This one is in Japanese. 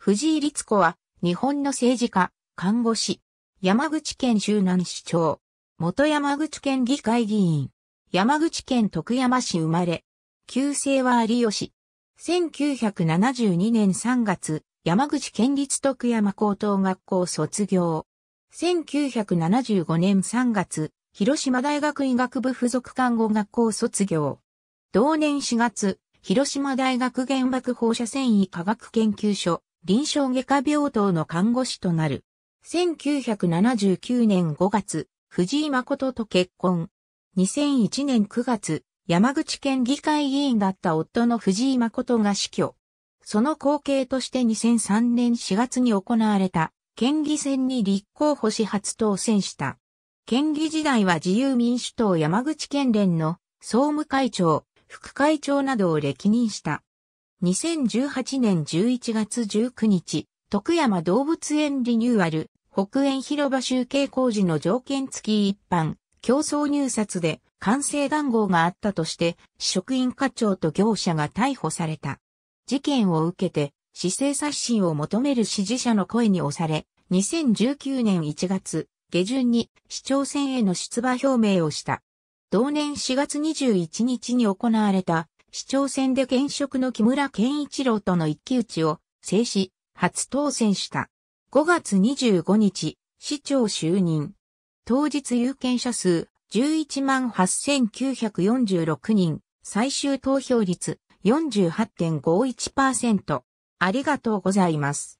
藤井律子は、日本の政治家、看護師、山口県周南市長、元山口県議会議員、山口県徳山市生まれ、旧姓は有吉。1972年3月、山口県立徳山高等学校卒業。1975年3月、広島大学医学部附属看護学校卒業。同年4月、広島大学原爆放射線医科学研究所、臨床外科病棟の看護師となる。1979年5月、藤井誠と結婚。2001年9月、山口県議会議員だった夫の藤井誠が死去。その後継として2003年4月に行われた県議選に立候補し初当選した。県議時代は自由民主党山口県連の総務会長、副会長などを歴任した。2018年11月19日、徳山動物園リニューアル、北園広場集計工事の条件付き一般、競争入札で完成談合があったとして、職員課長と業者が逮捕された。事件を受けて、市政刷新を求める支持者の声に押され、2019年1月下旬に市長選への出馬表明をした。同年4月21日に行われた市長選で現職の木村健一郎との一騎打ちを制し、初当選した。5月25日、市長就任。当日有権者数118,946人、最終投票率48.51%。ありがとうございます。